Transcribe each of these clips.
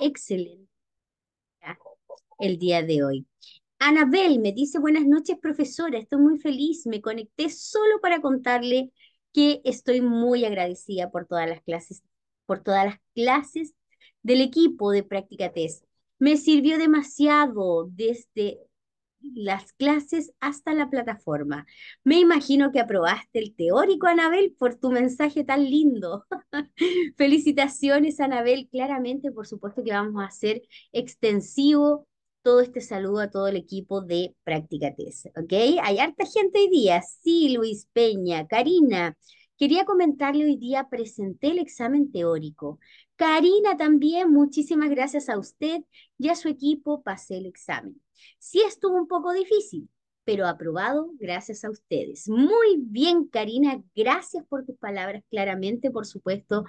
excelente el día de hoy. Anabel me dice, buenas noches profesora, estoy muy feliz, me conecté solo para contarle que estoy muy agradecida por todas las clases, por todas las clases del equipo de práctica test. Me sirvió demasiado desde las clases hasta la plataforma. Me imagino que aprobaste el teórico, Anabel, por tu mensaje tan lindo. Felicitaciones, Anabel. Claramente, por supuesto que vamos a hacer extensivo todo este saludo a todo el equipo de Practicates, ¿ok? Hay harta gente hoy día. Sí, Luis Peña, Karina, Quería comentarle hoy día, presenté el examen teórico. Karina también, muchísimas gracias a usted y a su equipo, pasé el examen. Sí estuvo un poco difícil, pero aprobado gracias a ustedes. Muy bien, Karina, gracias por tus palabras. Claramente, por supuesto,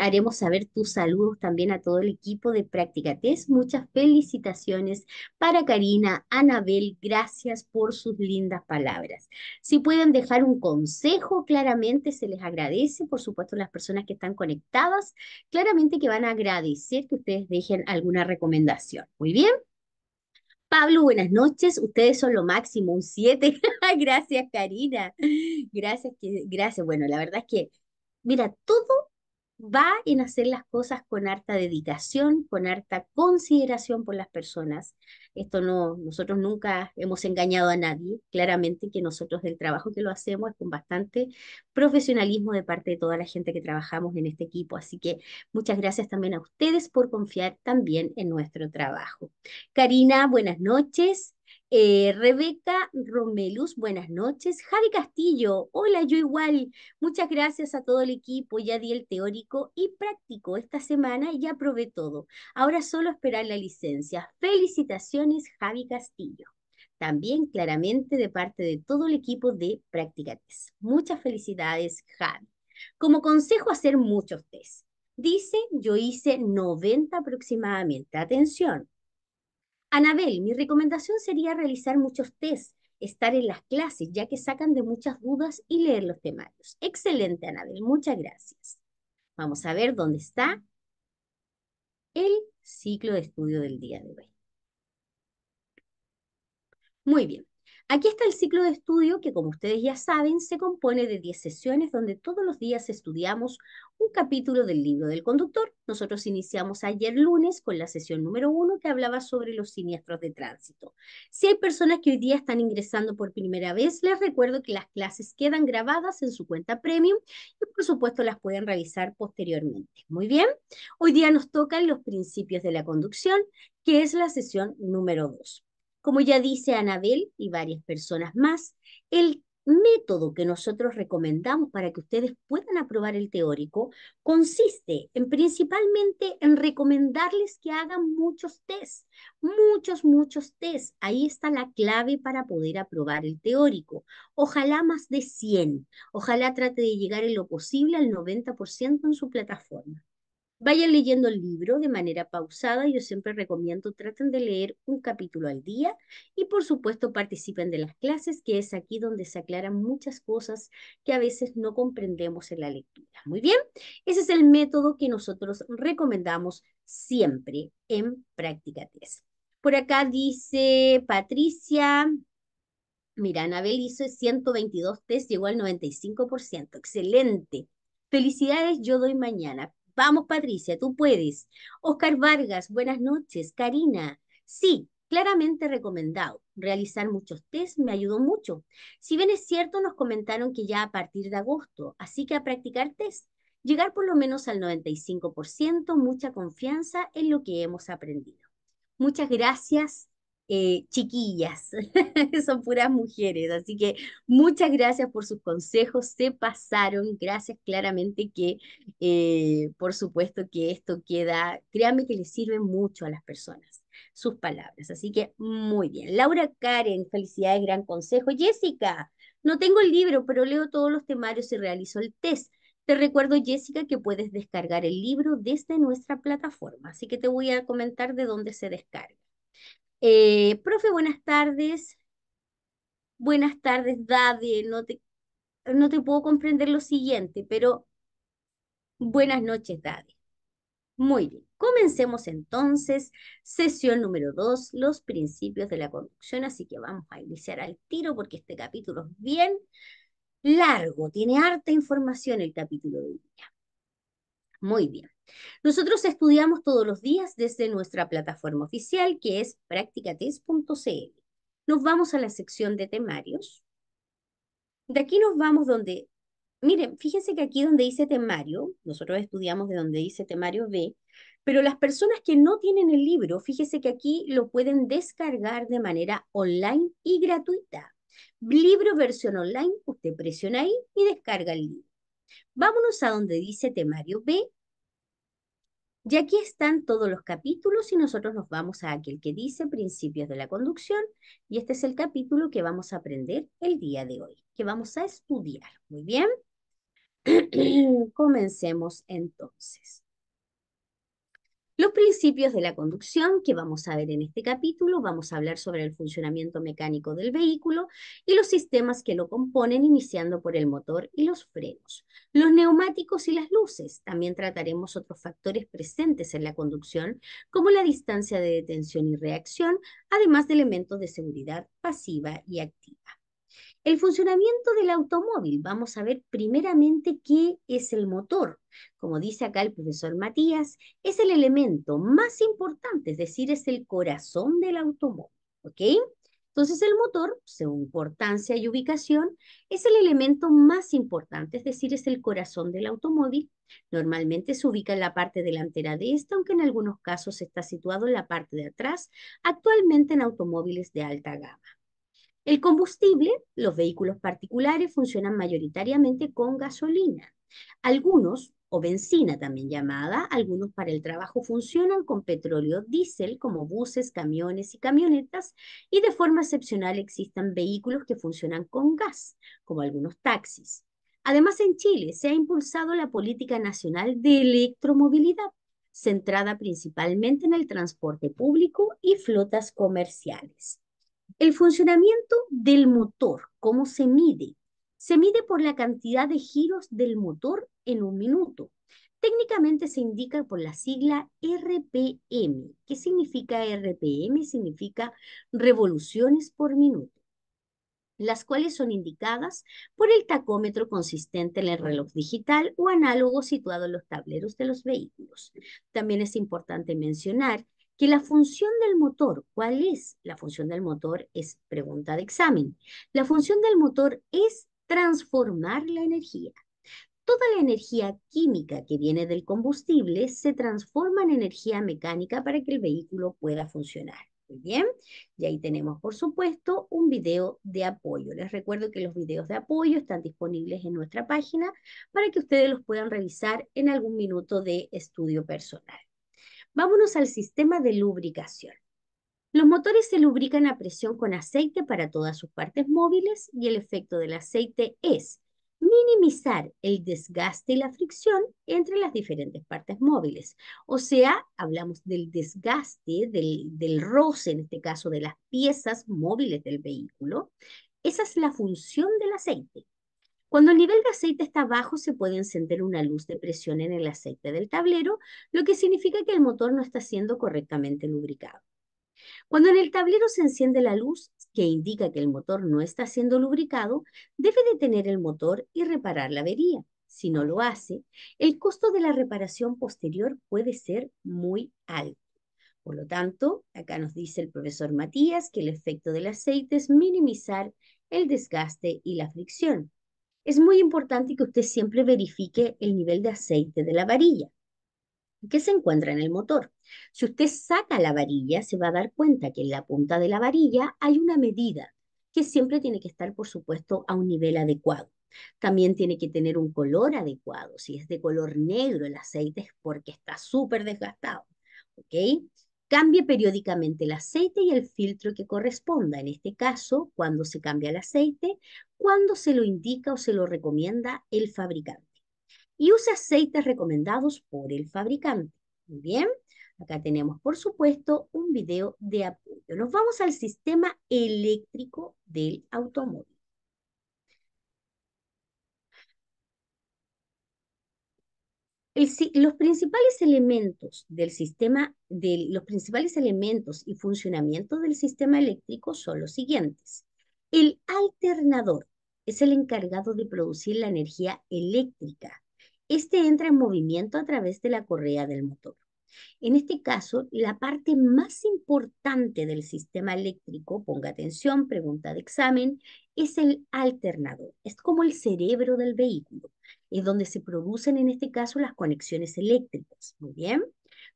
haremos saber tus saludos también a todo el equipo de Práctica Test, Muchas felicitaciones para Karina, Anabel, gracias por sus lindas palabras. Si pueden dejar un consejo, claramente se les agradece, por supuesto, las personas que están conectadas, claramente que van a agradecer que ustedes dejen alguna recomendación. Muy bien. Pablo, buenas noches. Ustedes son lo máximo, un 7. gracias, Karina. Gracias, que, gracias. Bueno, la verdad es que, mira, todo va en hacer las cosas con harta dedicación, con harta consideración por las personas. Esto no, nosotros nunca hemos engañado a nadie, claramente que nosotros del trabajo que lo hacemos es con bastante profesionalismo de parte de toda la gente que trabajamos en este equipo. Así que muchas gracias también a ustedes por confiar también en nuestro trabajo. Karina, buenas noches. Eh, Rebeca Romelus, buenas noches. Javi Castillo, hola, yo igual. Muchas gracias a todo el equipo. Ya di el teórico y práctico esta semana y ya probé todo. Ahora solo esperar la licencia. Felicitaciones, Javi Castillo. También claramente de parte de todo el equipo de Practicates. Muchas felicidades, Javi. Como consejo, hacer muchos test. Dice, yo hice 90 aproximadamente. Atención, Anabel, mi recomendación sería realizar muchos tests, estar en las clases, ya que sacan de muchas dudas y leer los temarios. Excelente, Anabel, muchas gracias. Vamos a ver dónde está el ciclo de estudio del día de hoy. Muy bien. Aquí está el ciclo de estudio que, como ustedes ya saben, se compone de 10 sesiones donde todos los días estudiamos un capítulo del libro del conductor. Nosotros iniciamos ayer lunes con la sesión número 1 que hablaba sobre los siniestros de tránsito. Si hay personas que hoy día están ingresando por primera vez, les recuerdo que las clases quedan grabadas en su cuenta premium y por supuesto las pueden revisar posteriormente. Muy bien, hoy día nos tocan los principios de la conducción, que es la sesión número 2. Como ya dice Anabel y varias personas más, el método que nosotros recomendamos para que ustedes puedan aprobar el teórico consiste en principalmente en recomendarles que hagan muchos test, muchos, muchos test. Ahí está la clave para poder aprobar el teórico. Ojalá más de 100, ojalá trate de llegar en lo posible al 90% en su plataforma. Vayan leyendo el libro de manera pausada, yo siempre recomiendo, traten de leer un capítulo al día y por supuesto participen de las clases, que es aquí donde se aclaran muchas cosas que a veces no comprendemos en la lectura. Muy bien, ese es el método que nosotros recomendamos siempre en Práctica test. Por acá dice Patricia, mira, Anabel hizo 122 test, llegó al 95%, excelente. Felicidades, yo doy mañana. Vamos, Patricia, tú puedes. Oscar Vargas, buenas noches. Karina, sí, claramente recomendado. Realizar muchos tests me ayudó mucho. Si bien es cierto, nos comentaron que ya a partir de agosto, así que a practicar test. Llegar por lo menos al 95%, mucha confianza en lo que hemos aprendido. Muchas gracias eh, chiquillas, son puras mujeres. Así que muchas gracias por sus consejos, se pasaron, gracias claramente que eh, por supuesto que esto queda, créanme que les sirve mucho a las personas sus palabras. Así que muy bien. Laura Karen, felicidades, gran consejo. Jessica, no tengo el libro, pero leo todos los temarios y realizo el test. Te recuerdo, Jessica, que puedes descargar el libro desde nuestra plataforma, así que te voy a comentar de dónde se descarga. Eh, profe, buenas tardes. Buenas tardes, Daddy. No te, no te puedo comprender lo siguiente, pero buenas noches, Daddy. Muy bien. Comencemos entonces sesión número dos, los principios de la conducción. Así que vamos a iniciar al tiro porque este capítulo es bien largo, tiene harta información el capítulo de hoy Muy bien. Nosotros estudiamos todos los días desde nuestra plataforma oficial, que es practicates.cl. Nos vamos a la sección de temarios. De aquí nos vamos donde, miren, fíjense que aquí donde dice temario, nosotros estudiamos de donde dice temario B, pero las personas que no tienen el libro, fíjese que aquí lo pueden descargar de manera online y gratuita. Libro versión online, usted presiona ahí y descarga el libro. Vámonos a donde dice temario B y aquí están todos los capítulos y nosotros nos vamos a aquel que dice principios de la conducción y este es el capítulo que vamos a aprender el día de hoy, que vamos a estudiar. Muy bien. Comencemos entonces. Los principios de la conducción que vamos a ver en este capítulo, vamos a hablar sobre el funcionamiento mecánico del vehículo y los sistemas que lo componen, iniciando por el motor y los frenos. Los neumáticos y las luces, también trataremos otros factores presentes en la conducción, como la distancia de detención y reacción, además de elementos de seguridad pasiva y activa. El funcionamiento del automóvil. Vamos a ver primeramente qué es el motor. Como dice acá el profesor Matías, es el elemento más importante, es decir, es el corazón del automóvil. ¿Ok? Entonces el motor, según importancia y ubicación, es el elemento más importante, es decir, es el corazón del automóvil. Normalmente se ubica en la parte delantera de esta, aunque en algunos casos está situado en la parte de atrás, actualmente en automóviles de alta gama. El combustible, los vehículos particulares funcionan mayoritariamente con gasolina. Algunos, o benzina también llamada, algunos para el trabajo funcionan con petróleo diésel, como buses, camiones y camionetas, y de forma excepcional existen vehículos que funcionan con gas, como algunos taxis. Además, en Chile se ha impulsado la política nacional de electromovilidad, centrada principalmente en el transporte público y flotas comerciales. El funcionamiento del motor, ¿cómo se mide? Se mide por la cantidad de giros del motor en un minuto. Técnicamente se indica por la sigla RPM. ¿Qué significa RPM? Significa revoluciones por minuto las cuales son indicadas por el tacómetro consistente en el reloj digital o análogo situado en los tableros de los vehículos. También es importante mencionar que la función del motor, ¿cuál es la función del motor? Es pregunta de examen. La función del motor es transformar la energía. Toda la energía química que viene del combustible se transforma en energía mecánica para que el vehículo pueda funcionar. Muy bien, y ahí tenemos, por supuesto, un video de apoyo. Les recuerdo que los videos de apoyo están disponibles en nuestra página para que ustedes los puedan revisar en algún minuto de estudio personal. Vámonos al sistema de lubricación. Los motores se lubrican a presión con aceite para todas sus partes móviles y el efecto del aceite es minimizar el desgaste y la fricción entre las diferentes partes móviles. O sea, hablamos del desgaste, del, del roce, en este caso, de las piezas móviles del vehículo. Esa es la función del aceite, cuando el nivel de aceite está bajo, se puede encender una luz de presión en el aceite del tablero, lo que significa que el motor no está siendo correctamente lubricado. Cuando en el tablero se enciende la luz, que indica que el motor no está siendo lubricado, debe detener el motor y reparar la avería. Si no lo hace, el costo de la reparación posterior puede ser muy alto. Por lo tanto, acá nos dice el profesor Matías que el efecto del aceite es minimizar el desgaste y la fricción es muy importante que usted siempre verifique el nivel de aceite de la varilla que se encuentra en el motor. Si usted saca la varilla, se va a dar cuenta que en la punta de la varilla hay una medida que siempre tiene que estar, por supuesto, a un nivel adecuado. También tiene que tener un color adecuado. Si es de color negro el aceite es porque está súper desgastado. ¿Ok? Cambie periódicamente el aceite y el filtro que corresponda. En este caso, cuando se cambia el aceite, cuando se lo indica o se lo recomienda el fabricante. Y use aceites recomendados por el fabricante. Muy bien, acá tenemos, por supuesto, un video de apoyo. Nos vamos al sistema eléctrico del automóvil. los principales elementos los principales elementos y funcionamiento del sistema eléctrico son los siguientes. El alternador es el encargado de producir la energía eléctrica. Este entra en movimiento a través de la correa del motor. En este caso, la parte más importante del sistema eléctrico, ponga atención, pregunta de examen, es el alternador. Es como el cerebro del vehículo es donde se producen en este caso las conexiones eléctricas. Muy bien.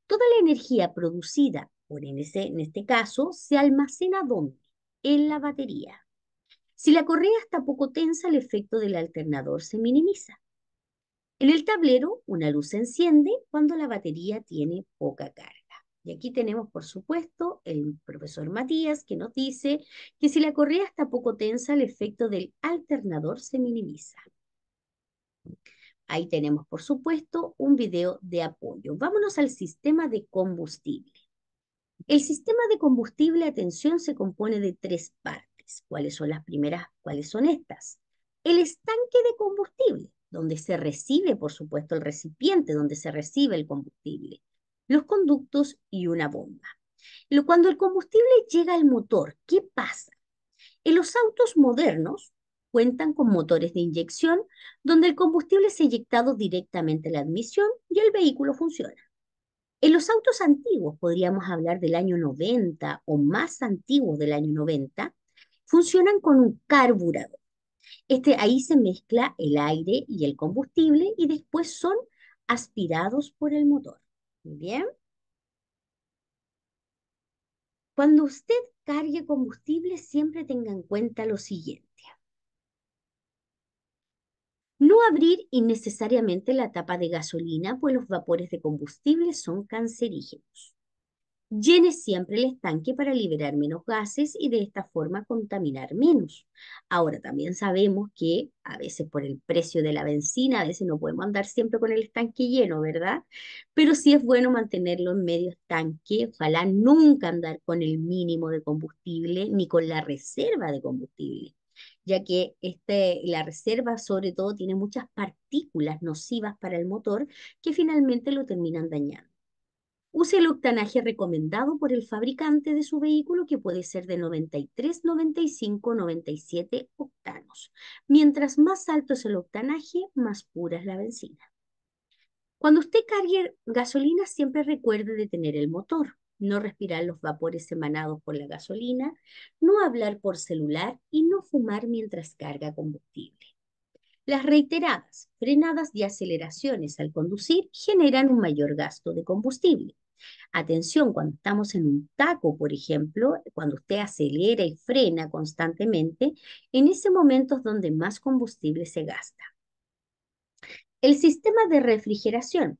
Toda la energía producida por en, en este caso se almacena ¿dónde? En la batería. Si la correa está poco tensa, el efecto del alternador se minimiza. En el tablero, una luz se enciende cuando la batería tiene poca carga. Y aquí tenemos, por supuesto, el profesor Matías que nos dice que si la correa está poco tensa, el efecto del alternador se minimiza. Ahí tenemos, por supuesto, un video de apoyo. Vámonos al sistema de combustible. El sistema de combustible, atención, se compone de tres partes. ¿Cuáles son las primeras? ¿Cuáles son estas? El estanque de combustible, donde se recibe, por supuesto, el recipiente, donde se recibe el combustible, los conductos y una bomba. Cuando el combustible llega al motor, ¿qué pasa? En los autos modernos, cuentan con motores de inyección, donde el combustible es inyectado directamente a la admisión y el vehículo funciona. En los autos antiguos, podríamos hablar del año 90 o más antiguos del año 90, funcionan con un carburador. Este, ahí se mezcla el aire y el combustible y después son aspirados por el motor. bien. Cuando usted cargue combustible, siempre tenga en cuenta lo siguiente. No abrir innecesariamente la tapa de gasolina, pues los vapores de combustible son cancerígenos. Llene siempre el estanque para liberar menos gases y de esta forma contaminar menos. Ahora también sabemos que a veces por el precio de la benzina, a veces no podemos andar siempre con el estanque lleno, ¿verdad? Pero sí es bueno mantenerlo en medio estanque, ojalá nunca andar con el mínimo de combustible ni con la reserva de combustible ya que este, la reserva sobre todo tiene muchas partículas nocivas para el motor que finalmente lo terminan dañando. Use el octanaje recomendado por el fabricante de su vehículo, que puede ser de 93, 95, 97 octanos. Mientras más alto es el octanaje, más pura es la benzina. Cuando usted cargue gasolina, siempre recuerde detener el motor no respirar los vapores emanados por la gasolina, no hablar por celular y no fumar mientras carga combustible. Las reiteradas frenadas y aceleraciones al conducir generan un mayor gasto de combustible. Atención, cuando estamos en un taco, por ejemplo, cuando usted acelera y frena constantemente, en ese momento es donde más combustible se gasta. El sistema de refrigeración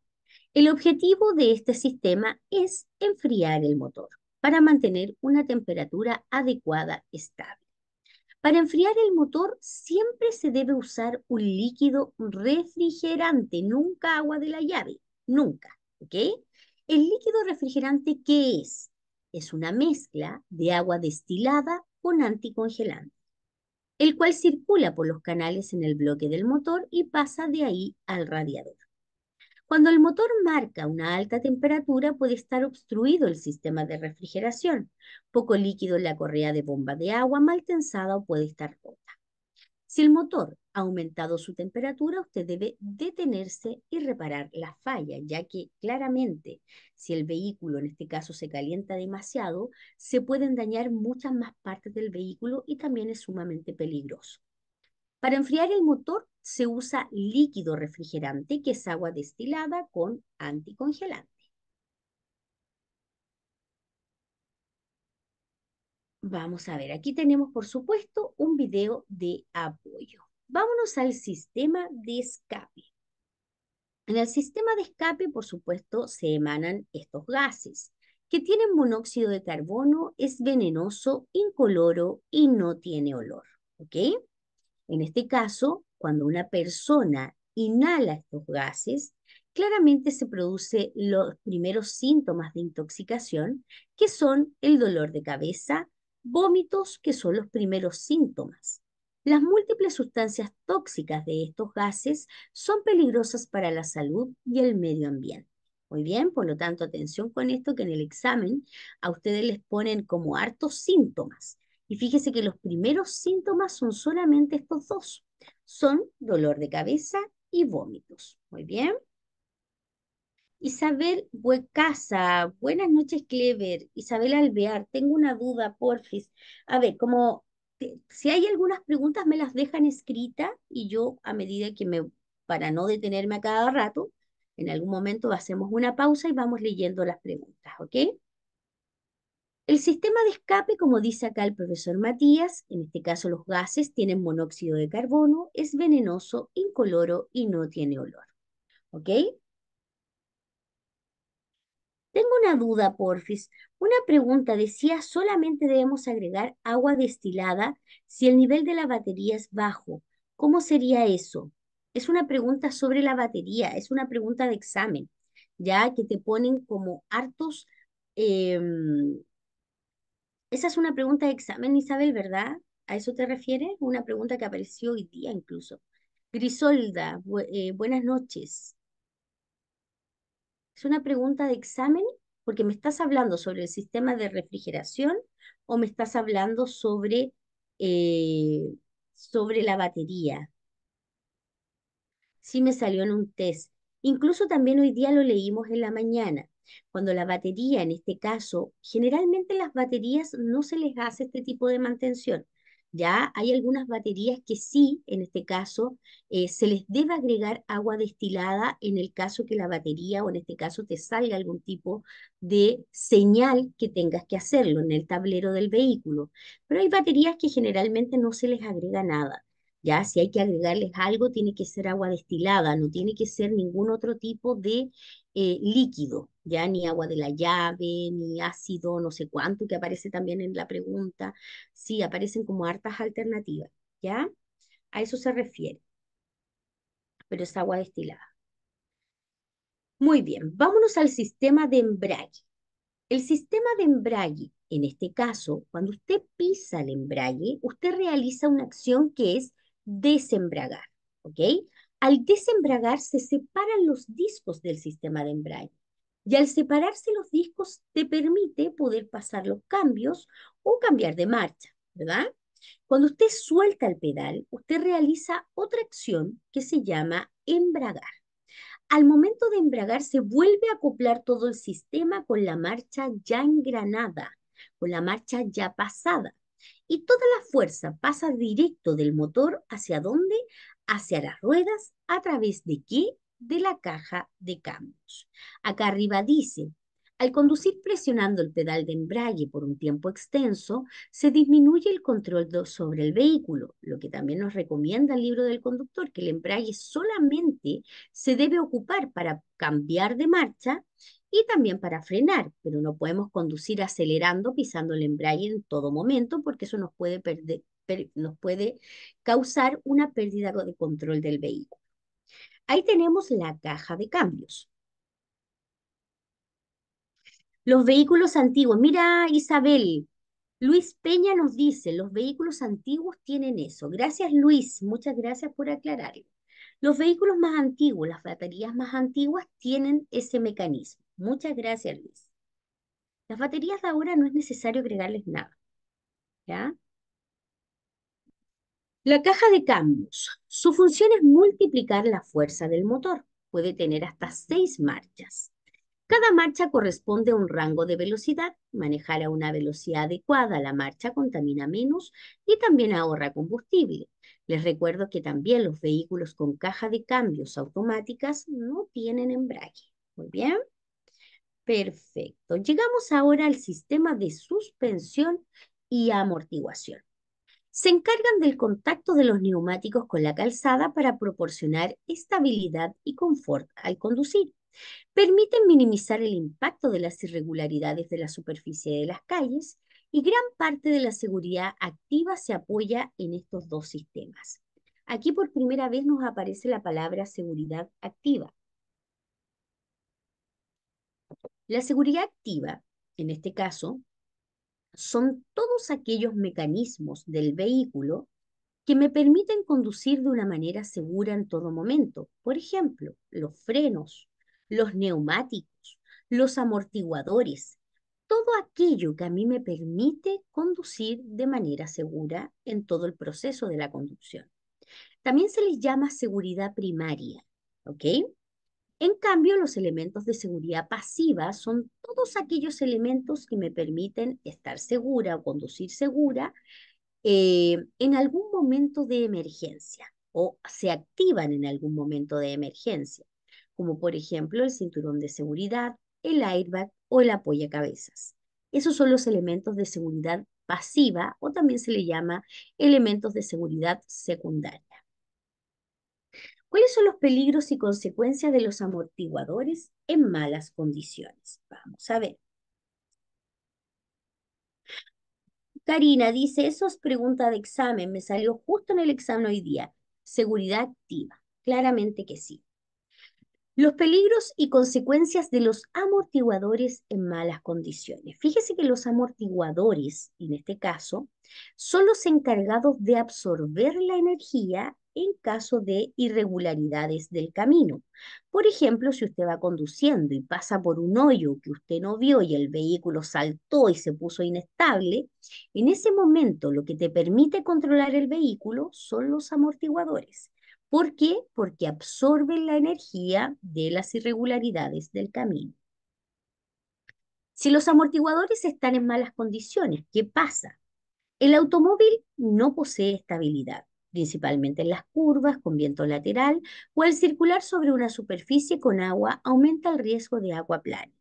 el objetivo de este sistema es enfriar el motor para mantener una temperatura adecuada estable. Para enfriar el motor siempre se debe usar un líquido refrigerante, nunca agua de la llave, nunca, El líquido refrigerante, ¿qué es? Es una mezcla de agua destilada con anticongelante, el cual circula por los canales en el bloque del motor y pasa de ahí al radiador. Cuando el motor marca una alta temperatura puede estar obstruido el sistema de refrigeración, poco líquido en la correa de bomba de agua, mal tensada o puede estar rota. Si el motor ha aumentado su temperatura, usted debe detenerse y reparar la falla, ya que claramente si el vehículo en este caso se calienta demasiado, se pueden dañar muchas más partes del vehículo y también es sumamente peligroso. Para enfriar el motor se usa líquido refrigerante, que es agua destilada con anticongelante. Vamos a ver, aquí tenemos por supuesto un video de apoyo. Vámonos al sistema de escape. En el sistema de escape, por supuesto, se emanan estos gases, que tienen monóxido de carbono, es venenoso, incoloro y no tiene olor. ¿Ok? En este caso, cuando una persona inhala estos gases, claramente se produce los primeros síntomas de intoxicación, que son el dolor de cabeza, vómitos, que son los primeros síntomas. Las múltiples sustancias tóxicas de estos gases son peligrosas para la salud y el medio ambiente. Muy bien, por lo tanto, atención con esto que en el examen a ustedes les ponen como hartos síntomas. Y fíjese que los primeros síntomas son solamente estos dos. Son dolor de cabeza y vómitos. Muy bien. Isabel Huecasa, buenas noches, Clever. Isabel Alvear, tengo una duda, porfis. A ver, como si hay algunas preguntas, me las dejan escritas y yo, a medida que me, para no detenerme a cada rato, en algún momento hacemos una pausa y vamos leyendo las preguntas, ¿ok? El sistema de escape, como dice acá el profesor Matías, en este caso los gases tienen monóxido de carbono, es venenoso, incoloro y no tiene olor. ¿Ok? Tengo una duda, Porfis. Una pregunta decía, solamente debemos agregar agua destilada si el nivel de la batería es bajo. ¿Cómo sería eso? Es una pregunta sobre la batería, es una pregunta de examen, ya que te ponen como hartos... Em, esa es una pregunta de examen, Isabel, ¿verdad? ¿A eso te refieres? Una pregunta que apareció hoy día incluso. Grisolda, eh, buenas noches. ¿Es una pregunta de examen? Porque me estás hablando sobre el sistema de refrigeración o me estás hablando sobre, eh, sobre la batería. Sí me salió en un test. Incluso también hoy día lo leímos en la mañana. Cuando la batería, en este caso, generalmente las baterías no se les hace este tipo de mantención. Ya hay algunas baterías que sí, en este caso, eh, se les debe agregar agua destilada en el caso que la batería o en este caso te salga algún tipo de señal que tengas que hacerlo en el tablero del vehículo. Pero hay baterías que generalmente no se les agrega nada. ¿ya? Si hay que agregarles algo, tiene que ser agua destilada, no tiene que ser ningún otro tipo de eh, líquido, ya ni agua de la llave, ni ácido, no sé cuánto, que aparece también en la pregunta. Sí, aparecen como hartas alternativas, ¿ya? A eso se refiere. Pero es agua destilada. Muy bien, vámonos al sistema de embrague. El sistema de embrague, en este caso, cuando usted pisa el embrague, usted realiza una acción que es desembragar, ¿ok? Al desembragar se separan los discos del sistema de embrague. Y al separarse los discos te permite poder pasar los cambios o cambiar de marcha, ¿verdad? Cuando usted suelta el pedal, usted realiza otra acción que se llama embragar. Al momento de embragar se vuelve a acoplar todo el sistema con la marcha ya engranada, con la marcha ya pasada. Y toda la fuerza pasa directo del motor hacia dónde? Hacia las ruedas a través de qué? de la caja de cambios. Acá arriba dice, al conducir presionando el pedal de embrague por un tiempo extenso, se disminuye el control sobre el vehículo, lo que también nos recomienda el libro del conductor, que el embrague solamente se debe ocupar para cambiar de marcha y también para frenar, pero no podemos conducir acelerando, pisando el embrague en todo momento, porque eso nos puede, puede causar una pérdida de control del vehículo. Ahí tenemos la caja de cambios. Los vehículos antiguos. Mira, Isabel, Luis Peña nos dice, los vehículos antiguos tienen eso. Gracias, Luis. Muchas gracias por aclararlo. Los vehículos más antiguos, las baterías más antiguas, tienen ese mecanismo. Muchas gracias, Luis. Las baterías de ahora no es necesario agregarles nada. ¿Ya? La caja de cambios. Su función es multiplicar la fuerza del motor. Puede tener hasta seis marchas. Cada marcha corresponde a un rango de velocidad. Manejar a una velocidad adecuada la marcha contamina menos y también ahorra combustible. Les recuerdo que también los vehículos con caja de cambios automáticas no tienen embrague. Muy bien. Perfecto. Llegamos ahora al sistema de suspensión y amortiguación se encargan del contacto de los neumáticos con la calzada para proporcionar estabilidad y confort al conducir. Permiten minimizar el impacto de las irregularidades de la superficie de las calles y gran parte de la seguridad activa se apoya en estos dos sistemas. Aquí por primera vez nos aparece la palabra seguridad activa. La seguridad activa, en este caso, son todos aquellos mecanismos del vehículo que me permiten conducir de una manera segura en todo momento. Por ejemplo, los frenos, los neumáticos, los amortiguadores, todo aquello que a mí me permite conducir de manera segura en todo el proceso de la conducción. También se les llama seguridad primaria, ¿ok? En cambio, los elementos de seguridad pasiva son todos aquellos elementos que me permiten estar segura o conducir segura eh, en algún momento de emergencia o se activan en algún momento de emergencia, como por ejemplo el cinturón de seguridad, el airbag o el cabezas. Esos son los elementos de seguridad pasiva o también se le llama elementos de seguridad secundaria. ¿Cuáles son los peligros y consecuencias de los amortiguadores en malas condiciones? Vamos a ver. Karina dice, eso es pregunta de examen, me salió justo en el examen hoy día. Seguridad activa, claramente que sí. Los peligros y consecuencias de los amortiguadores en malas condiciones. Fíjese que los amortiguadores, en este caso, son los encargados de absorber la energía en caso de irregularidades del camino. Por ejemplo, si usted va conduciendo y pasa por un hoyo que usted no vio y el vehículo saltó y se puso inestable, en ese momento lo que te permite controlar el vehículo son los amortiguadores. ¿Por qué? Porque absorben la energía de las irregularidades del camino. Si los amortiguadores están en malas condiciones, ¿qué pasa? El automóvil no posee estabilidad, principalmente en las curvas con viento lateral o al circular sobre una superficie con agua aumenta el riesgo de agua plana.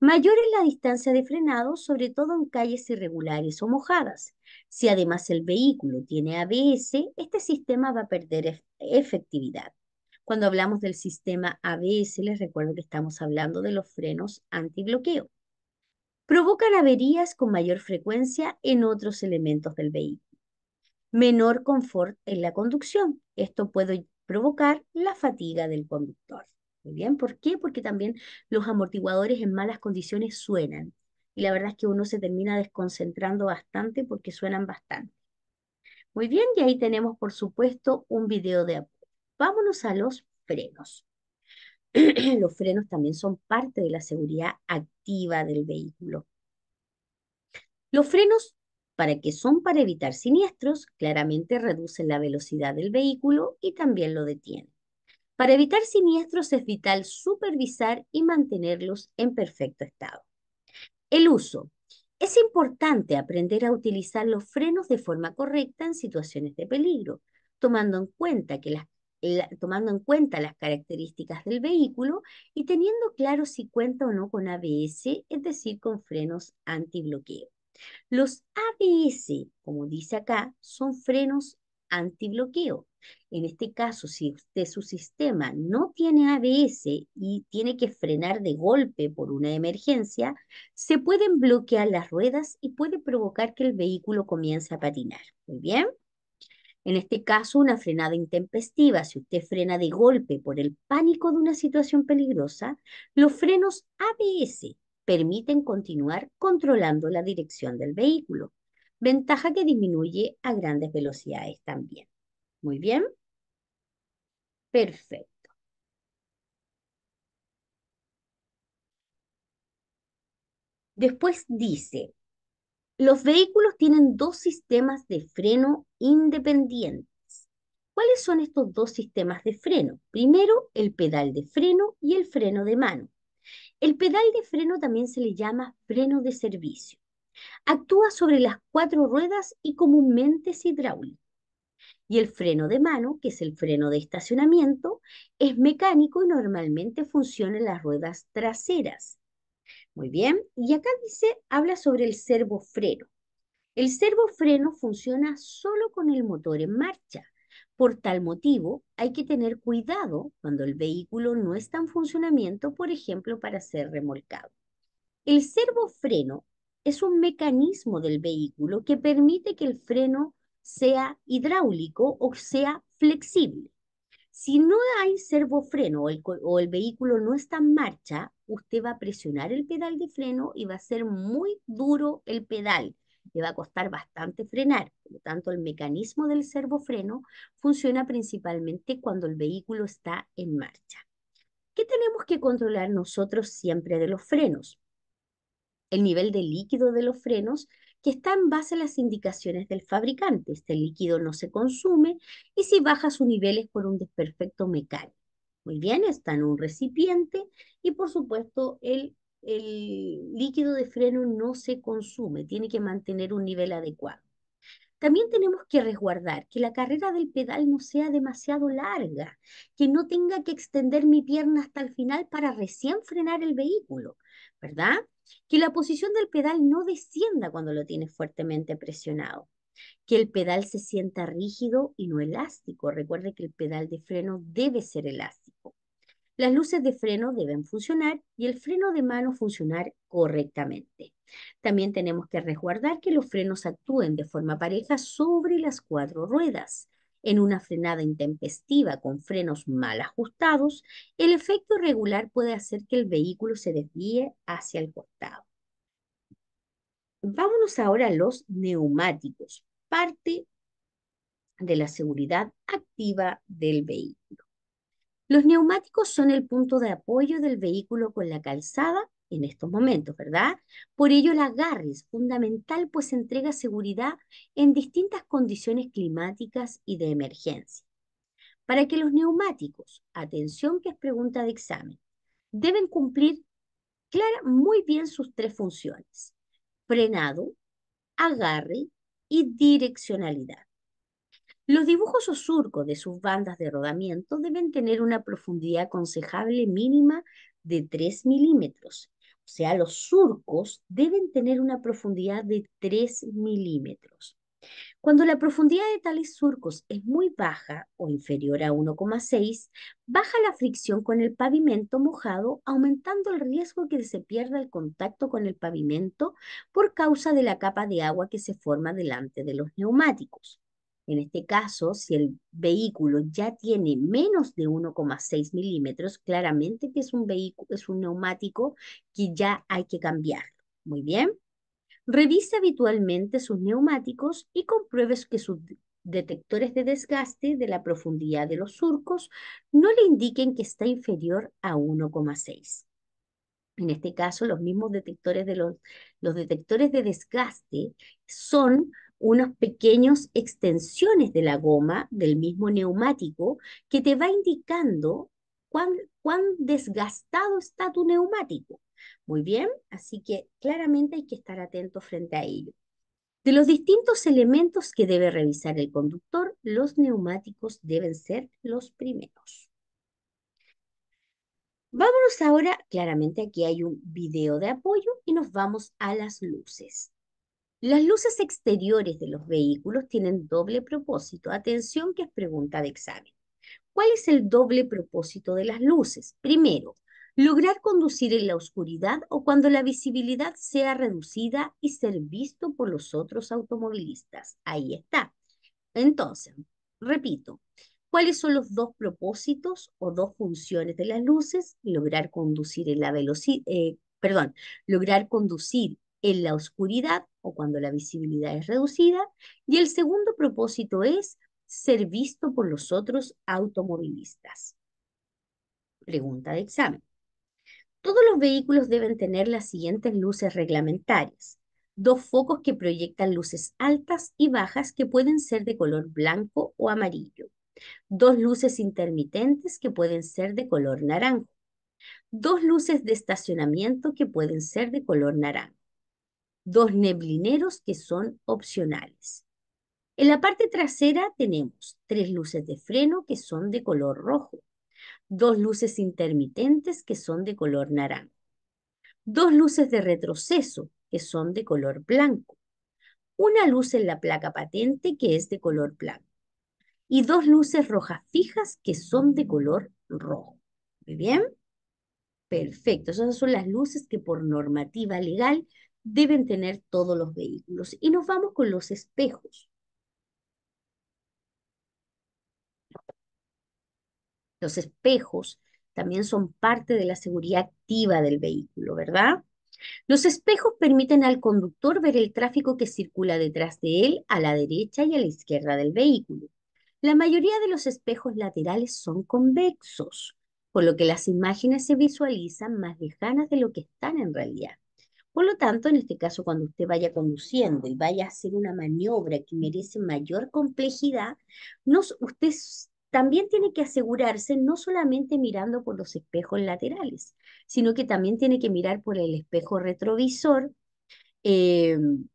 Mayor es la distancia de frenado, sobre todo en calles irregulares o mojadas. Si además el vehículo tiene ABS, este sistema va a perder efectividad. Cuando hablamos del sistema ABS, les recuerdo que estamos hablando de los frenos antibloqueo provocan averías con mayor frecuencia en otros elementos del vehículo. Menor confort en la conducción. Esto puede provocar la fatiga del conductor. Muy bien, ¿por qué? Porque también los amortiguadores en malas condiciones suenan. Y la verdad es que uno se termina desconcentrando bastante porque suenan bastante. Muy bien, y ahí tenemos, por supuesto, un video de apoyo. Vámonos a los frenos. los frenos también son parte de la seguridad activa del vehículo. Los frenos, para que son para evitar siniestros, claramente reducen la velocidad del vehículo y también lo detienen. Para evitar siniestros es vital supervisar y mantenerlos en perfecto estado. El uso. Es importante aprender a utilizar los frenos de forma correcta en situaciones de peligro, tomando en cuenta que las tomando en cuenta las características del vehículo y teniendo claro si cuenta o no con ABS, es decir, con frenos antibloqueo. Los ABS, como dice acá, son frenos antibloqueo. En este caso, si usted su sistema no tiene ABS y tiene que frenar de golpe por una emergencia, se pueden bloquear las ruedas y puede provocar que el vehículo comience a patinar. Muy bien. En este caso, una frenada intempestiva. Si usted frena de golpe por el pánico de una situación peligrosa, los frenos ABS permiten continuar controlando la dirección del vehículo. Ventaja que disminuye a grandes velocidades también. Muy bien. Perfecto. Después dice, los vehículos tienen dos sistemas de freno independientes. ¿Cuáles son estos dos sistemas de freno? Primero, el pedal de freno y el freno de mano. El pedal de freno también se le llama freno de servicio. Actúa sobre las cuatro ruedas y comúnmente es hidráulico. Y el freno de mano, que es el freno de estacionamiento, es mecánico y normalmente funciona en las ruedas traseras. Muy bien, y acá dice, habla sobre el servofreno. El servofreno funciona solo con el motor en marcha. Por tal motivo, hay que tener cuidado cuando el vehículo no está en funcionamiento, por ejemplo, para ser remolcado. El servofreno es un mecanismo del vehículo que permite que el freno sea hidráulico o sea flexible. Si no hay servofreno o el, vehículo no está en marcha, usted va a presionar el pedal de freno y va a ser muy duro el pedal. Le va a costar bastante frenar. Por lo tanto, el mecanismo del servofreno funciona principalmente cuando el vehículo está en marcha. ¿Qué tenemos que controlar nosotros siempre de los frenos? El nivel de líquido de los frenos que está en base a las indicaciones del fabricante. Este líquido no se consume y si baja nivel es por un desperfecto mecánico. Muy bien, está en un recipiente y por supuesto el, el líquido de freno no se consume, tiene que mantener un nivel adecuado. También tenemos que resguardar que la carrera del pedal no sea demasiado larga, que no tenga que extender mi pierna hasta el final para recién frenar el vehículo, ¿verdad? que la posición del pedal no descienda cuando lo tienes fuertemente presionado, que el pedal se sienta rígido y no elástico. Recuerde que el pedal de freno debe ser elástico. Las luces de freno deben funcionar y el freno de mano funcionar correctamente. También tenemos que resguardar que los frenos actúen de forma pareja sobre las cuatro ruedas. En una frenada intempestiva con frenos mal ajustados, el efecto regular puede hacer que el vehículo se desvíe hacia el costado. Vámonos ahora a los neumáticos, parte de la seguridad activa del vehículo. Los neumáticos son el punto de apoyo del vehículo con la calzada en estos momentos, ¿verdad? Por ello, el agarre es fundamental, pues entrega seguridad en distintas condiciones climáticas y de emergencia. Para que los neumáticos, atención que es pregunta de examen, deben cumplir clara, muy bien sus tres funciones, frenado, agarre y direccionalidad. Los dibujos o surcos de sus bandas de rodamiento deben tener una profundidad aconsejable mínima de 3 milímetros o sea, los surcos deben tener una profundidad de 3 milímetros. Cuando la profundidad de tales surcos es muy baja o inferior a 1,6, baja la fricción con el pavimento mojado, aumentando el riesgo que se pierda el contacto con el pavimento por causa de la capa de agua que se forma delante de los neumáticos. En este caso, si el vehículo ya tiene menos de 1,6 milímetros, claramente que es un, vehículo, es un neumático que ya hay que cambiarlo. Muy bien. Revise habitualmente sus neumáticos y compruebe que sus detectores de desgaste de la profundidad de los surcos no le indiquen que está inferior a 1,6. En este caso, los mismos detectores de los, los detectores de desgaste son unos pequeños extensiones de la goma del mismo neumático que te va indicando cuán, cuán desgastado está tu neumático. Muy bien, así que claramente hay que estar atento frente a ello. De los distintos elementos que debe revisar el conductor, los neumáticos deben ser los primeros. Vámonos ahora, claramente aquí hay un video de apoyo y nos vamos a las luces. Las luces exteriores de los vehículos tienen doble propósito. Atención que es pregunta de examen. ¿Cuál es el doble propósito de las luces? Primero, lograr conducir en la oscuridad o cuando la visibilidad sea reducida y ser visto por los otros automovilistas. Ahí está. Entonces, repito, ¿cuáles son los dos propósitos o dos funciones de las luces? Lograr conducir en la velocidad, eh, perdón, lograr conducir en la oscuridad o cuando la visibilidad es reducida. Y el segundo propósito es ser visto por los otros automovilistas. Pregunta de examen. Todos los vehículos deben tener las siguientes luces reglamentarias. Dos focos que proyectan luces altas y bajas que pueden ser de color blanco o amarillo. Dos luces intermitentes que pueden ser de color naranjo. Dos luces de estacionamiento que pueden ser de color naranja dos neblineros que son opcionales. En la parte trasera tenemos tres luces de freno que son de color rojo, dos luces intermitentes que son de color naranja, dos luces de retroceso que son de color blanco, una luz en la placa patente que es de color blanco y dos luces rojas fijas que son de color rojo. Muy bien. Perfecto. Esas son las luces que por normativa legal deben tener todos los vehículos. Y nos vamos con los espejos. Los espejos también son parte de la seguridad activa del vehículo, ¿verdad? Los espejos permiten al conductor ver el tráfico que circula detrás de él, a la derecha y a la izquierda del vehículo. La mayoría de los espejos laterales son convexos, por lo que las imágenes se visualizan más lejanas de lo que están en realidad. Por lo tanto, en este caso, cuando usted vaya conduciendo y vaya a hacer una maniobra que merece mayor complejidad, usted también tiene que asegurarse no solamente mirando por los espejos laterales, sino que también tiene que mirar por el espejo retrovisor, em,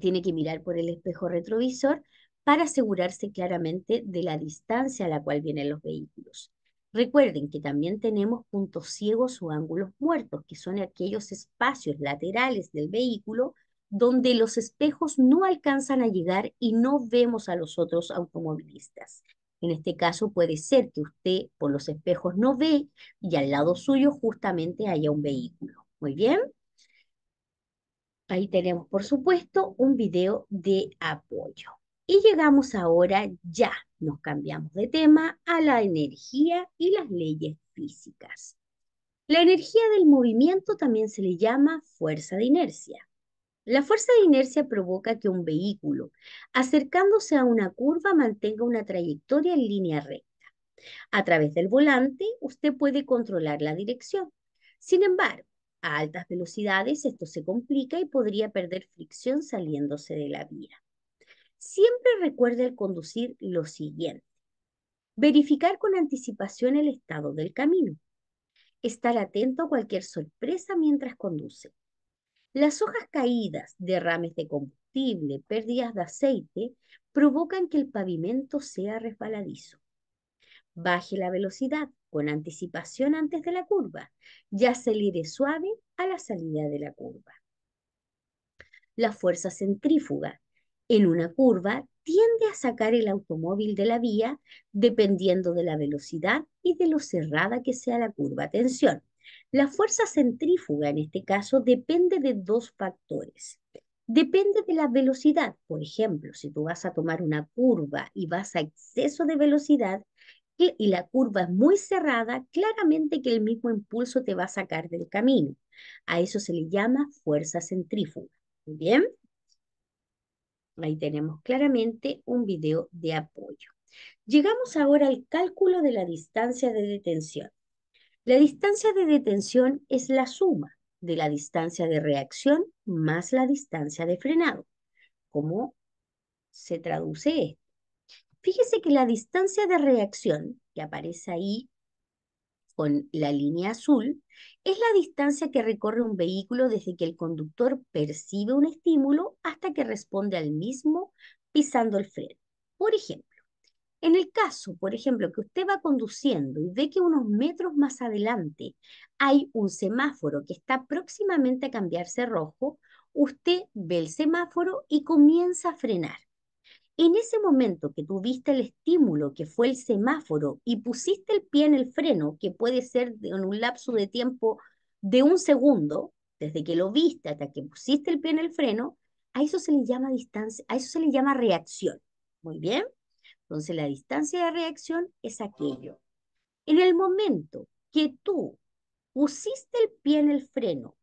tiene que mirar por el espejo retrovisor para asegurarse claramente de la distancia a la cual vienen los vehículos. Recuerden que también tenemos puntos ciegos o ángulos muertos, que son aquellos espacios laterales del vehículo donde los espejos no alcanzan a llegar y no vemos a los otros automovilistas. En este caso puede ser que usted por los espejos no ve y al lado suyo justamente haya un vehículo. Muy bien. Ahí tenemos, por supuesto, un video de apoyo. Y llegamos ahora, ya nos cambiamos de tema, a la energía y las leyes físicas. La energía del movimiento también se le llama fuerza de inercia. La fuerza de inercia provoca que un vehículo, acercándose a una curva, mantenga una trayectoria en línea recta. A través del volante, usted puede controlar la dirección. Sin embargo, a altas velocidades esto se complica y podría perder fricción saliéndose de la vía siempre recuerde al conducir lo siguiente. Verificar con anticipación el estado del camino. Estar atento a cualquier sorpresa mientras conduce. Las hojas caídas, derrames de combustible, pérdidas de aceite provocan que el pavimento sea resbaladizo. Baje la velocidad con anticipación antes de la curva y acelere suave a la salida de la curva. La fuerza centrífuga en una curva tiende a sacar el automóvil de la vía dependiendo de la velocidad y de lo cerrada que sea la curva. Atención, la fuerza centrífuga en este caso depende de dos factores. Depende de la velocidad. Por ejemplo, si tú vas a tomar una curva y vas a exceso de velocidad y la curva es muy cerrada, claramente que el mismo impulso te va a sacar del camino. A eso se le llama fuerza centrífuga. ¿Bien? Ahí tenemos claramente un video de apoyo. Llegamos ahora al cálculo de la distancia de detención. La distancia de detención es la suma de la distancia de reacción más la distancia de frenado. ¿Cómo se traduce esto? Fíjese que la distancia de reacción, que aparece ahí con la línea azul es la distancia que recorre un vehículo desde que el conductor percibe un estímulo hasta que responde al mismo pisando el freno. Por ejemplo, en el caso, por ejemplo, que usted va conduciendo y ve que unos metros más adelante hay un semáforo que está próximamente a cambiarse rojo, usted ve el semáforo y comienza a frenar. En ese momento que viste el estímulo, que fue el semáforo, y pusiste el pie en el freno, que puede ser en un lapso de tiempo de un segundo, desde que lo viste hasta que pusiste el pie en el freno, a eso se le llama distancia, a eso se le llama reacción. Muy bien. Entonces la distancia de reacción es aquello. En el momento que tú pusiste el pie en el freno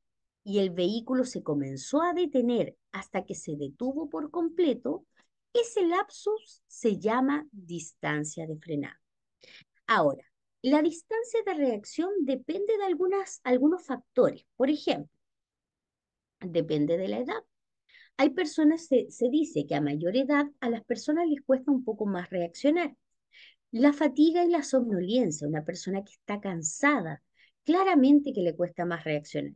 y el vehículo se comenzó a detener hasta que se detuvo por completo, ese lapsus se llama distancia de frenado. Ahora, la distancia de reacción depende de algunos factores. Por ejemplo, depende de la edad. Hay personas, se, se dice que a mayor edad a las personas les cuesta un poco más reaccionar. La fatiga y la somnolencia, una persona que está cansada, claramente que le cuesta más reaccionar.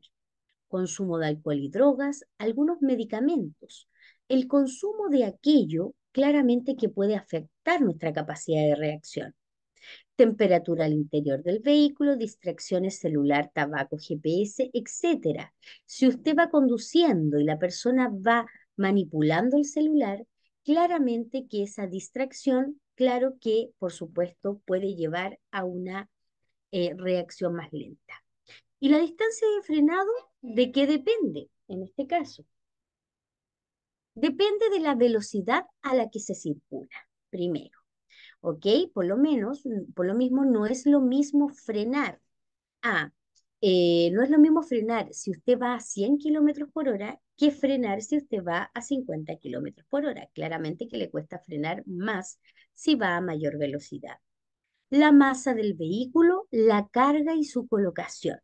Consumo de alcohol y drogas, algunos medicamentos, el consumo de aquello claramente que puede afectar nuestra capacidad de reacción. Temperatura al interior del vehículo, distracciones celular, tabaco, GPS, etc. Si usted va conduciendo y la persona va manipulando el celular, claramente que esa distracción, claro que por supuesto puede llevar a una eh, reacción más lenta. ¿Y la distancia de frenado de qué depende en este caso? depende de la velocidad a la que se circula, primero. ¿Ok? Por lo menos, mm, por lo mismo, no es lo mismo frenar eh, no es lo mismo frenar si usted va a 100 kilómetros por hora que frenar si usted va a 50 kilómetros por hora. Claramente que le cuesta frenar más si va a mayor velocidad. La masa del vehículo, la carga y su colocación.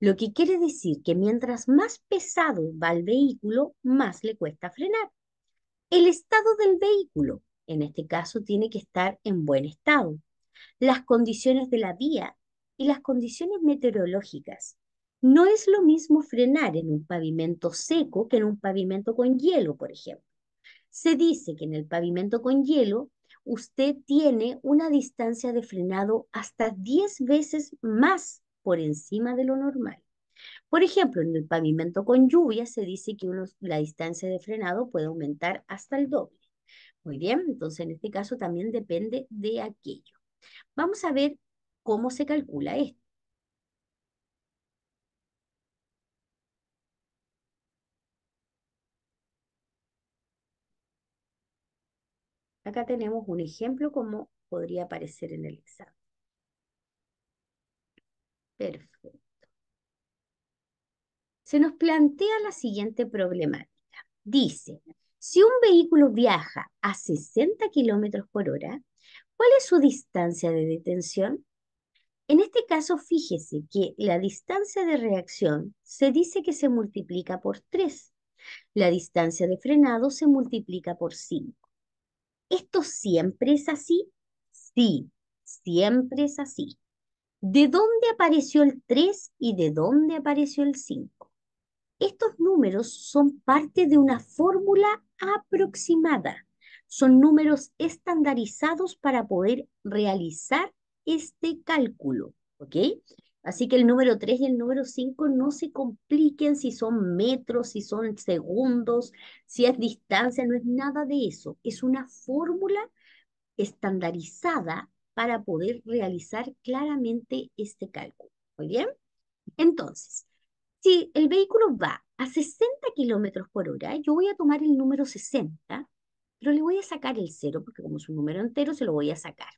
Lo que quiere decir que mientras más pesado va el vehículo, más le cuesta frenar. El estado del vehículo, en este caso, tiene que estar en buen estado. Las condiciones de la vía y las condiciones meteorológicas. No es lo mismo frenar en un pavimento seco que en un pavimento con hielo, por ejemplo. Se dice que en el pavimento con hielo usted tiene una distancia de frenado hasta 10 veces más por encima de lo normal. Por ejemplo, en el pavimento con lluvia se dice que la distancia de frenado puede aumentar hasta el doble. Muy bien, entonces en este caso también depende de aquello. Vamos a ver cómo se calcula esto. Acá tenemos un ejemplo como podría aparecer en el examen. Perfecto. Se nos plantea la siguiente problemática. Dice, si un vehículo viaja a 60 kilómetros por hora, ¿cuál es su distancia de detención? En este caso, fíjese que la distancia de reacción se dice que se multiplica por 3. La distancia de frenado se multiplica por 5. ¿Esto siempre es así? Sí, siempre es así. ¿De dónde apareció el 3 y de dónde apareció el 5? Estos números son parte de una fórmula aproximada. Son números estandarizados para poder realizar este cálculo. ¿Ok? Así que el número 3 y el número 5 no se compliquen si son metros, si son segundos, si es distancia, no es nada de eso. Es una fórmula estandarizada para poder realizar claramente este cálculo. ¿Muy bien? Entonces, si el vehículo va a 60 kilómetros por hora, yo voy a tomar el número 60, pero le voy a sacar el 0, porque como es un número entero, se lo voy a sacar.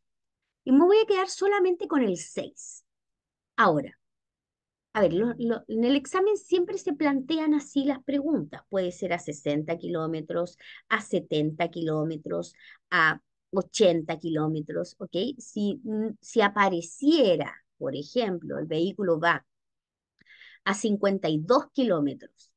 Y me voy a quedar solamente con el 6. Ahora, a ver, en el examen siempre se plantean así las preguntas. Puede ser a 60 kilómetros, a 70 kilómetros, a 80 kilómetros, ¿ok? Si, mm, si apareciera, por ejemplo, el vehículo va a 52 kilómetros,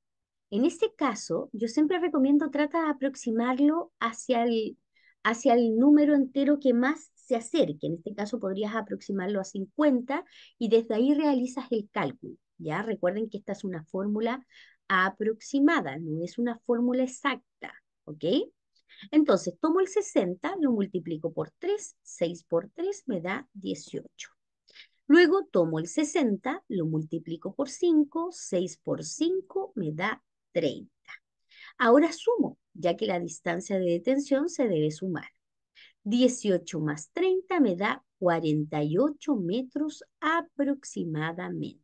en este caso, yo siempre recomiendo trata de aproximarlo hacia el, hacia el número entero que más se acerque. En este caso podrías aproximarlo a 50 y desde ahí realizas el cálculo. Ya recuerden que esta es una fórmula aproximada, no es una fórmula exacta, ¿ok? Entonces, tomo el 60, lo multiplico por 3, 6 por 3 me da 18. Luego tomo el 60, lo multiplico por 5, 6 por 5 me da 30. Ahora sumo, ya que la distancia de detención se debe sumar. 18 más 30 me da 48 metros aproximadamente.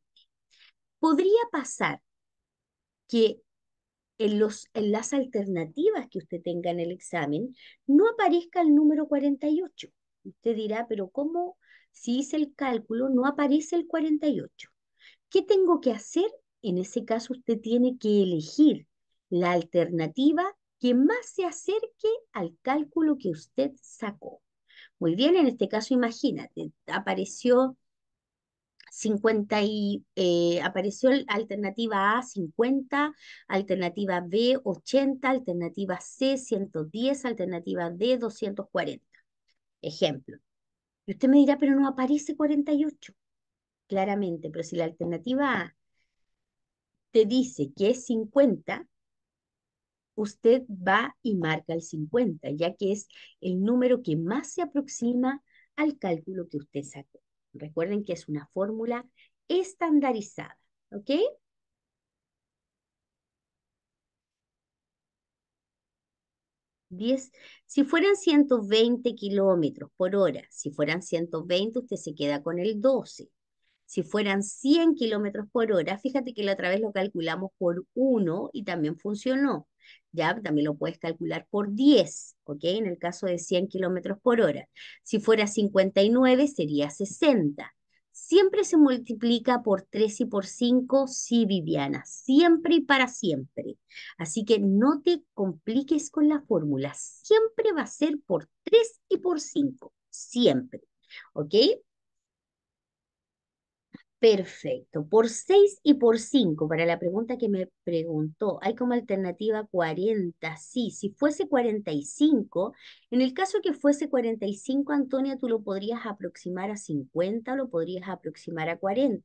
Podría pasar que en, los, en las alternativas que usted tenga en el examen no aparezca el número 48. Usted dirá, pero ¿cómo si hice el cálculo no aparece el 48? ¿Qué tengo que hacer? En ese caso usted tiene que elegir la alternativa que más se acerque al cálculo que usted sacó. Muy bien, en este caso imagínate, apareció 50 y, eh, apareció apareció alternativa A 50, alternativa B 80, alternativa C 110, alternativa D 240. Ejemplo. Y usted me dirá, pero no aparece 48. Claramente, pero si la alternativa A te dice que es 50, usted va y marca el 50, ya que es el número que más se aproxima al cálculo que usted sacó. Recuerden que es una fórmula estandarizada, ¿ok? Diez. si fueran 120 kilómetros por hora, si fueran 120, usted se queda con el 12. Si fueran 100 kilómetros por hora, fíjate que la otra vez lo calculamos por 1 y también funcionó. Ya también lo puedes calcular por 10, ¿ok? En el caso de 100 kilómetros por hora. Si fuera 59, sería 60. Siempre se multiplica por 3 y por 5, sí, Viviana, siempre y para siempre. Así que no te compliques con la fórmula, siempre va a ser por 3 y por 5, siempre. ¿Ok? Perfecto. Por 6 y por 5, para la pregunta que me preguntó, hay como alternativa 40. Sí, si fuese 45, en el caso que fuese 45, Antonia, tú lo podrías aproximar a 50 lo podrías aproximar a 40,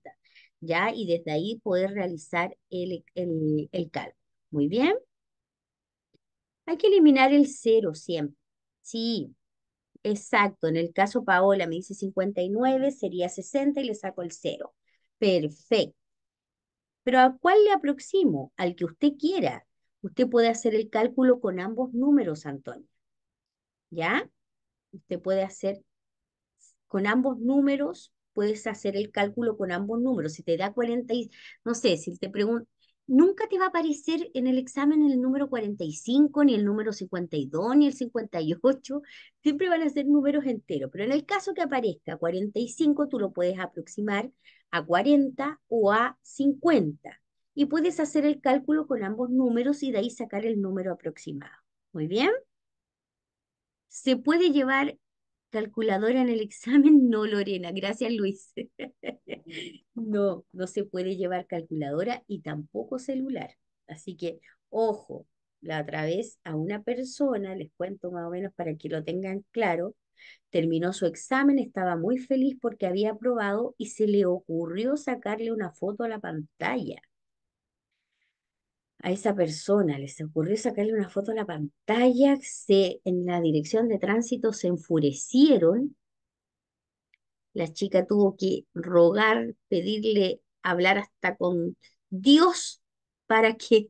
¿ya? Y desde ahí poder realizar el, el, el cálculo. Muy bien. Hay que eliminar el 0 siempre. Sí, Exacto, en el caso Paola me dice 59, sería 60 y le saco el 0. Perfecto. Pero ¿a cuál le aproximo? Al que usted quiera. Usted puede hacer el cálculo con ambos números, Antonio. ¿Ya? Usted puede hacer con ambos números, puedes hacer el cálculo con ambos números. Si te da 40, no sé, si te pregunto, nunca te va a aparecer en el examen el número 45, ni el número 52, ni el 58. Siempre van a ser números enteros. Pero en el caso que aparezca 45, tú lo puedes aproximar a 40 o a 50. Y puedes hacer el cálculo con ambos números y de ahí sacar el número aproximado. Muy bien. ¿Se puede llevar calculadora en el examen? No, Lorena. Gracias, Luis. no, no se puede llevar calculadora y tampoco celular. Así que, ojo, la otra vez a una persona, les cuento más o menos para que lo tengan claro, Terminó su examen, estaba muy feliz porque había aprobado y se le ocurrió sacarle una foto a la pantalla. A esa persona les ocurrió sacarle una foto a la pantalla, se, en la dirección de tránsito se enfurecieron. La chica tuvo que rogar, pedirle hablar hasta con Dios para que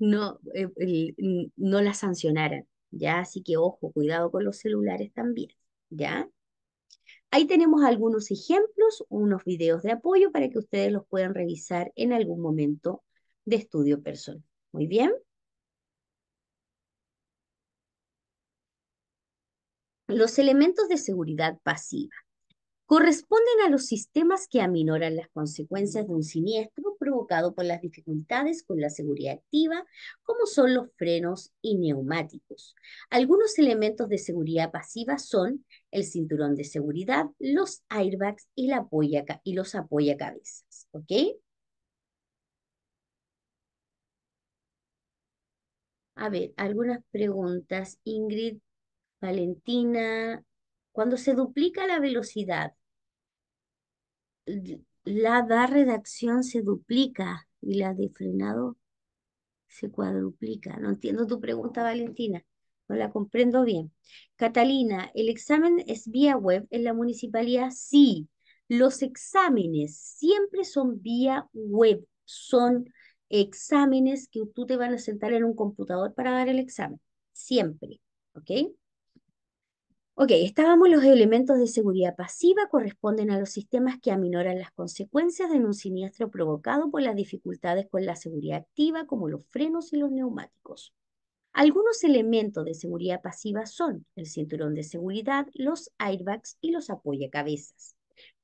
no, eh, no la sancionaran. Ya, así que ojo, cuidado con los celulares también. ¿ya? Ahí tenemos algunos ejemplos, unos videos de apoyo para que ustedes los puedan revisar en algún momento de estudio personal. Muy bien. Los elementos de seguridad pasiva corresponden a los sistemas que aminoran las consecuencias de un siniestro provocado por las dificultades con la seguridad activa, como son los frenos y neumáticos. Algunos elementos de seguridad pasiva son el cinturón de seguridad, los airbags y, la y los apoyacabezas. ¿Ok? A ver, algunas preguntas. Ingrid, Valentina, cuando se duplica la velocidad, la da redacción se duplica y la de frenado se cuadruplica. No entiendo tu pregunta, Valentina. No la comprendo bien. Catalina, ¿el examen es vía web en la municipalidad? Sí. Los exámenes siempre son vía web. Son exámenes que tú te van a sentar en un computador para dar el examen. Siempre. ¿Ok? Ok, estábamos los elementos de seguridad pasiva corresponden a los sistemas que aminoran las consecuencias de un siniestro provocado por las dificultades con la seguridad activa, como los frenos y los neumáticos. Algunos elementos de seguridad pasiva son el cinturón de seguridad, los airbags y los apoyacabezas.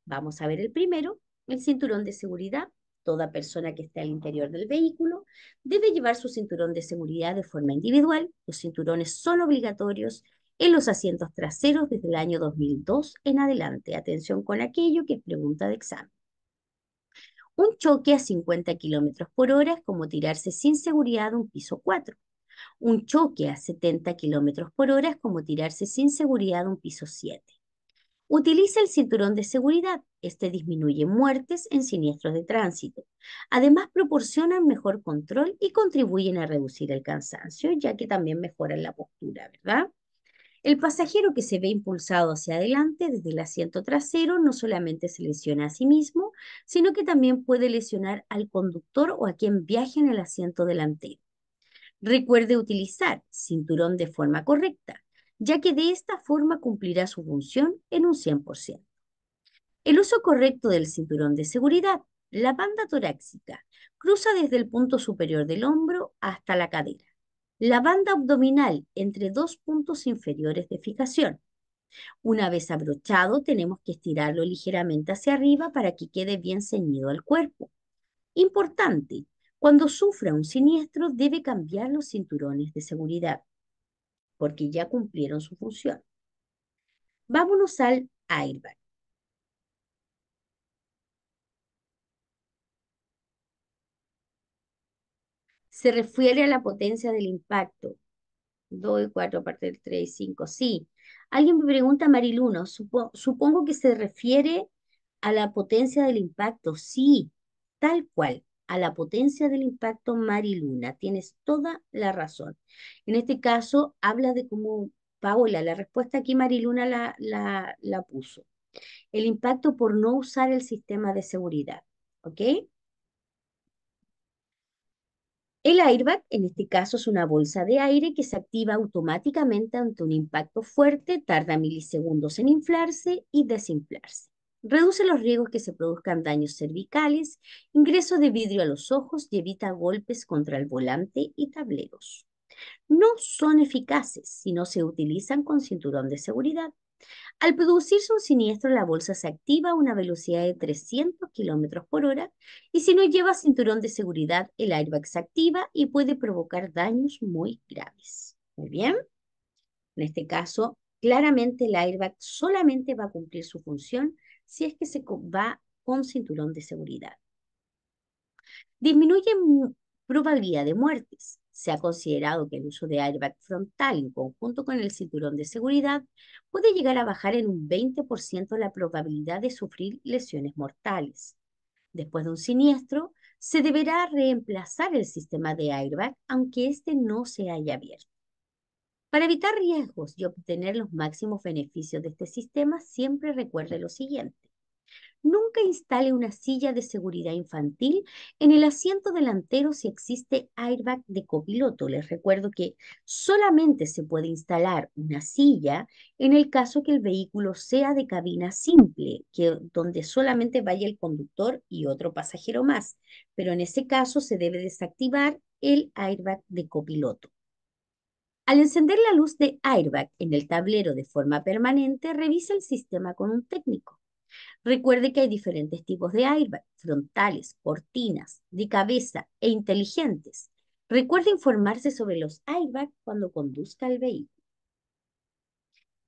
Vamos a ver el primero, el cinturón de seguridad. Toda persona que esté al interior del vehículo debe llevar su cinturón de seguridad de forma individual. Los cinturones son obligatorios en los asientos traseros desde el año 2002 en adelante. Atención con aquello que es pregunta de examen. Un choque a 50 km por hora es como tirarse sin seguridad un piso 4. Un choque a 70 km por hora es como tirarse sin seguridad un piso 7. Utiliza el cinturón de seguridad. Este disminuye muertes en siniestros de tránsito. Además, proporcionan mejor control y contribuyen a reducir el cansancio, ya que también mejoran la postura, ¿verdad? El pasajero que se ve impulsado hacia adelante desde el asiento trasero no solamente se lesiona a sí mismo, sino que también puede lesionar al conductor o a quien viaje en el asiento delantero. Recuerde utilizar cinturón de forma correcta, ya que de esta forma cumplirá su función en un 100%. El uso correcto del cinturón de seguridad. La banda torácica cruza desde el punto superior del hombro hasta la cadera la banda abdominal entre dos puntos inferiores de fijación. Una vez abrochado, tenemos que estirarlo ligeramente hacia arriba para que quede bien ceñido al cuerpo. Importante, cuando sufra un siniestro debe cambiar los cinturones de seguridad, porque ya cumplieron su función. Vámonos al airbag. se refiere a la potencia del impacto. 2 y 4 parte del 3 y 5. Sí. Alguien me pregunta, Mariluno, supongo que se refiere a la potencia del impacto. Sí, tal cual, a la potencia del impacto Mariluna. Tienes toda la razón. En este caso, habla de cómo Paola, la respuesta aquí Mariluna la, la, la puso. El impacto por no usar el sistema de seguridad. ¿Ok? El airbag, en este caso, es una bolsa de aire que se activa automáticamente ante un impacto fuerte, tarda milisegundos en inflarse y desinflarse. Reduce los riesgos que se produzcan daños cervicales, ingreso de vidrio a los ojos y evita golpes contra el volante y tableros. No son eficaces si no se utilizan con cinturón de seguridad. Al producirse un siniestro, la bolsa se activa a una velocidad de 300 km por hora y si no lleva cinturón de seguridad, el airbag se activa y puede provocar daños muy graves. Muy bien. En este caso, claramente el airbag solamente va a cumplir su función si es que se va con cinturón de seguridad. Disminuye probabilidad de muertes. Se ha considerado que el uso de airbag frontal en conjunto con el cinturón de seguridad puede llegar a bajar en un 20% la probabilidad de sufrir lesiones mortales. Después de un siniestro, se deberá reemplazar el sistema de airbag aunque este no se haya abierto. Para evitar riesgos y obtener los máximos beneficios de este sistema, siempre recuerde lo siguiente nunca instale una silla de seguridad infantil en el asiento delantero si existe airbag de copiloto. Les recuerdo que solamente se puede instalar una silla en el caso que el vehículo sea de cabina simple, que, donde solamente vaya el conductor y otro pasajero más. Pero en ese caso se debe desactivar el airbag de copiloto. Al encender la luz de airbag en el tablero de forma permanente, revisa el sistema con un técnico. Recuerde que hay diferentes tipos de airbags, frontales, cortinas, de cabeza e inteligentes. Recuerde informarse sobre los airbags cuando conduzca el vehículo.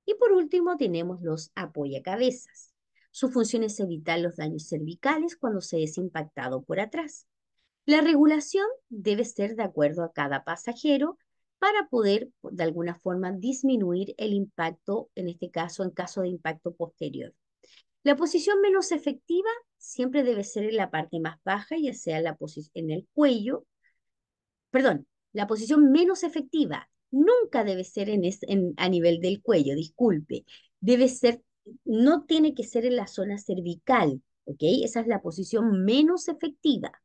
Y por último tenemos los apoyacabezas. Su función es evitar los daños cervicales cuando se es impactado por atrás. La regulación debe ser de acuerdo a cada pasajero para poder de alguna forma disminuir el impacto, en este caso en caso de impacto posterior. La posición menos efectiva siempre debe ser en la parte más baja, ya sea la en el cuello. Perdón, la posición menos efectiva nunca debe ser en a nivel del cuello, disculpe. Debe ser, no tiene que ser en la zona cervical, ¿ok? Esa es la posición menos efectiva.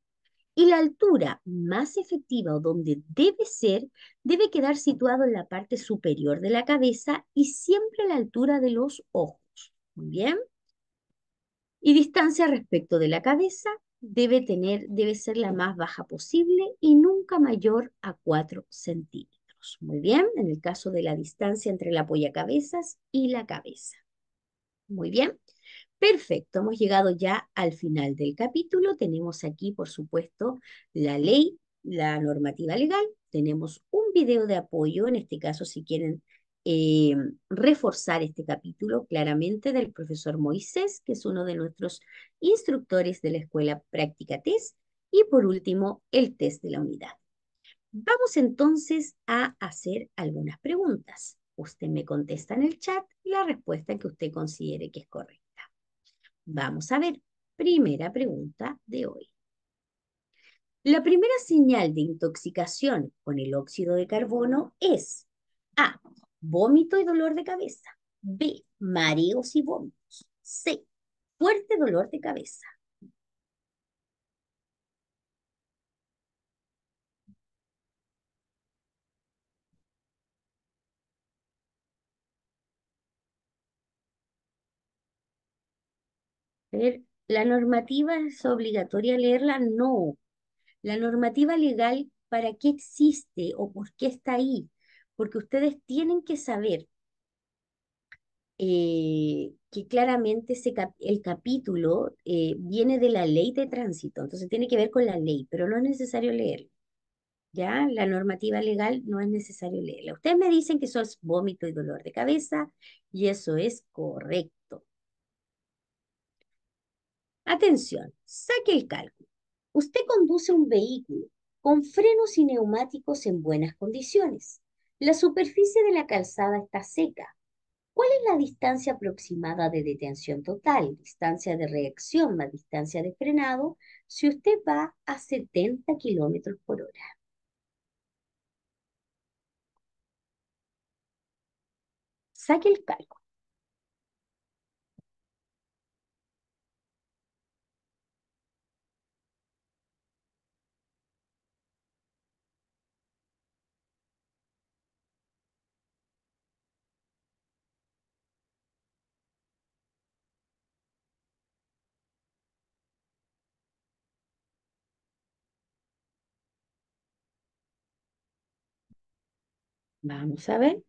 Y la altura más efectiva o donde debe ser, debe quedar situado en la parte superior de la cabeza y siempre a la altura de los ojos. Muy bien. Y distancia respecto de la cabeza debe, tener, debe ser la más baja posible y nunca mayor a 4 centímetros. Muy bien, en el caso de la distancia entre el apoyacabezas y la cabeza. Muy bien, perfecto, hemos llegado ya al final del capítulo. Tenemos aquí, por supuesto, la ley, la normativa legal. Tenemos un video de apoyo, en este caso si quieren eh, reforzar este capítulo claramente del profesor Moisés, que es uno de nuestros instructores de la escuela Práctica Test, y por último, el test de la unidad. Vamos entonces a hacer algunas preguntas. Usted me contesta en el chat la respuesta que usted considere que es correcta. Vamos a ver, primera pregunta de hoy. La primera señal de intoxicación con el óxido de carbono es A vómito y dolor de cabeza. B, mareos y vómitos. C, fuerte dolor de cabeza. A ver, ¿la normativa es obligatoria leerla? No. La normativa legal, ¿para qué existe o por qué está ahí? porque ustedes tienen que saber eh, que claramente el capítulo eh, viene de la ley de tránsito, entonces tiene que ver con la ley, pero no es necesario leerlo. ¿Ya? La normativa legal no es necesario leerla. Ustedes me dicen que eso es vómito y dolor de cabeza y eso es correcto. Atención, saque el cálculo. Usted conduce un vehículo con frenos y neumáticos en buenas condiciones. La superficie de la calzada está seca. ¿Cuál es la distancia aproximada de detención total, distancia de reacción más distancia de frenado si usted va a 70 kilómetros por hora? Saque el cálculo. Vamos a ver.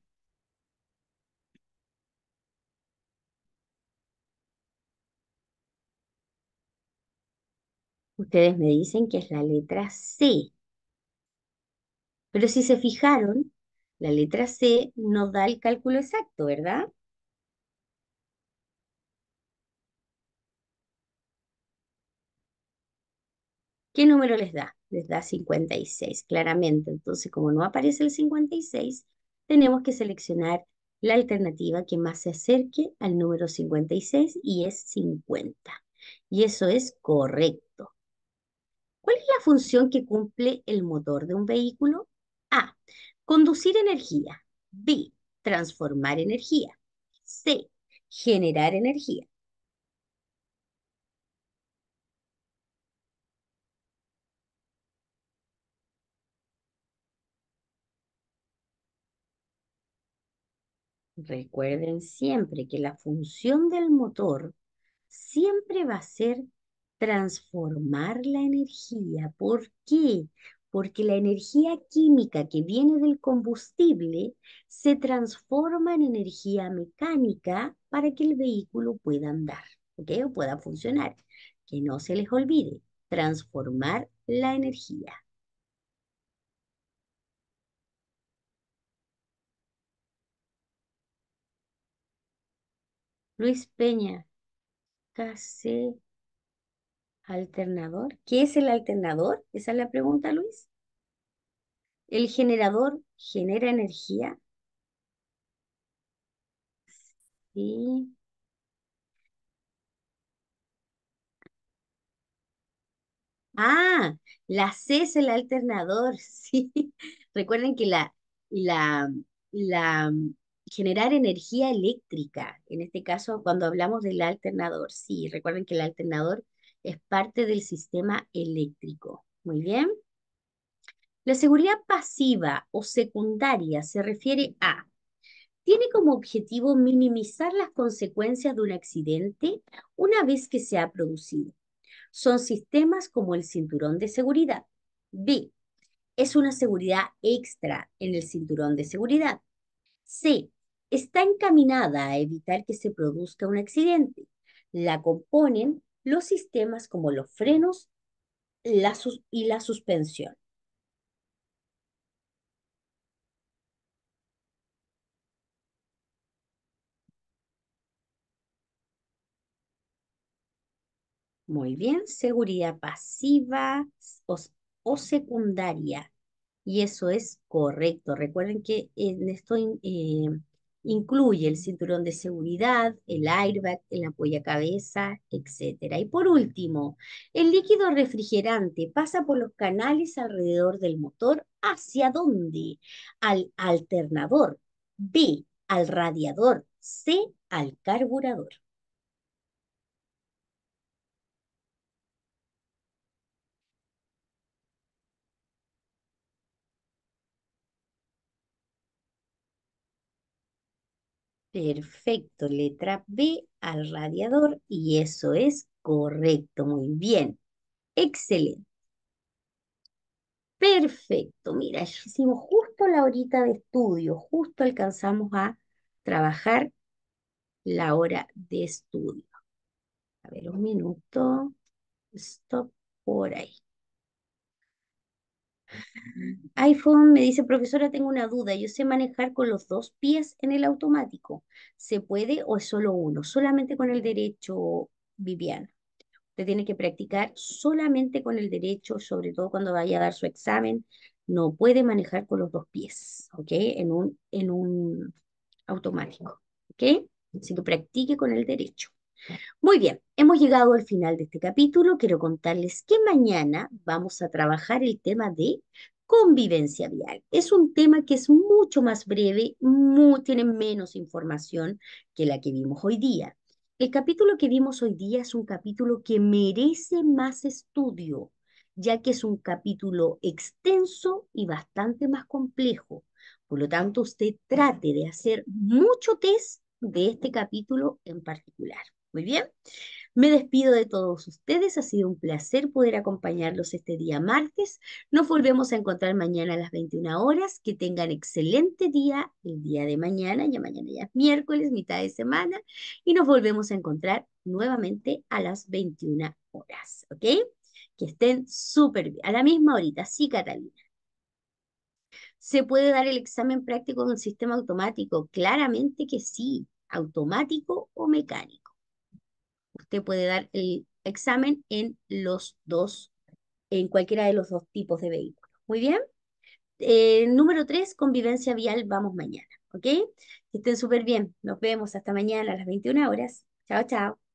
Ustedes me dicen que es la letra C. Pero si se fijaron, la letra C no da el cálculo exacto, ¿verdad? ¿Qué número les da? les da 56, claramente. Entonces, como no aparece el 56, tenemos que seleccionar la alternativa que más se acerque al número 56 y es 50. Y eso es correcto. ¿Cuál es la función que cumple el motor de un vehículo? A. Conducir energía. B. Transformar energía. C. Generar energía. Recuerden siempre que la función del motor siempre va a ser transformar la energía. ¿Por qué? Porque la energía química que viene del combustible se transforma en energía mecánica para que el vehículo pueda andar, O pueda funcionar. Que no se les olvide, transformar la energía. Luis Peña, ¿casi alternador. ¿Qué es el alternador? Esa es la pregunta, Luis. ¿El generador genera energía? Sí. Ah, la C es el alternador, sí. Recuerden que la, la, la generar energía eléctrica. En este caso, cuando hablamos del alternador, sí, recuerden que el alternador es parte del sistema eléctrico. Muy bien. La seguridad pasiva o secundaria se refiere a, tiene como objetivo minimizar las consecuencias de un accidente una vez que se ha producido. Son sistemas como el cinturón de seguridad. B. Es una seguridad extra en el cinturón de seguridad. C está encaminada a evitar que se produzca un accidente. La componen los sistemas como los frenos la y la suspensión. Muy bien, seguridad pasiva o, secundaria. Y eso es correcto. Recuerden que en eh, Incluye el cinturón de seguridad, el airbag, el cabeza, etc. Y por último, el líquido refrigerante pasa por los canales alrededor del motor hacia dónde? Al alternador. B, al radiador. C, al carburador. Perfecto, letra B al radiador y eso es correcto, muy bien. Excelente. Perfecto, mira, hicimos justo la horita de estudio, justo alcanzamos a trabajar la hora de estudio. A ver, un minuto, stop por ahí iPhone me dice, profesora, tengo una duda. Yo sé manejar con los dos pies en el automático. ¿Se puede o es solo uno? Solamente con el derecho, Viviana. Usted tiene que practicar solamente con el derecho, sobre todo cuando vaya a dar su examen. No puede manejar con los dos pies, ¿ok? En un, en un automático, ¿ok? Así que practique con el derecho. Muy bien, hemos llegado al final de este capítulo. Quiero contarles que mañana vamos a trabajar el tema de convivencia vial. Es un tema que es mucho más breve, tiene menos información que la que vimos hoy día. El capítulo que vimos hoy día es un capítulo que merece más estudio, ya que es un capítulo extenso y bastante más complejo. Por lo tanto, usted trate de hacer mucho test de este capítulo en particular. Muy bien. Me despido de todos ustedes. Ha sido un placer poder acompañarlos este día martes. Nos volvemos a encontrar mañana a las 21 horas. Que tengan excelente día el día de mañana. Ya mañana ya es miércoles, mitad de semana. Y nos volvemos a encontrar nuevamente a las 21 horas. ¿Ok? Que estén súper bien. A la misma horita. Sí, Catalina. ¿Se puede dar el examen práctico en el sistema automático? Claramente que sí. Automático o mecánico. Usted puede dar el examen en los dos, en cualquiera de los dos tipos de vehículos. Muy bien. Eh, número tres, convivencia vial, vamos mañana, ¿ok? Que estén súper bien. Nos vemos hasta mañana a las 21 horas. Chao, chao.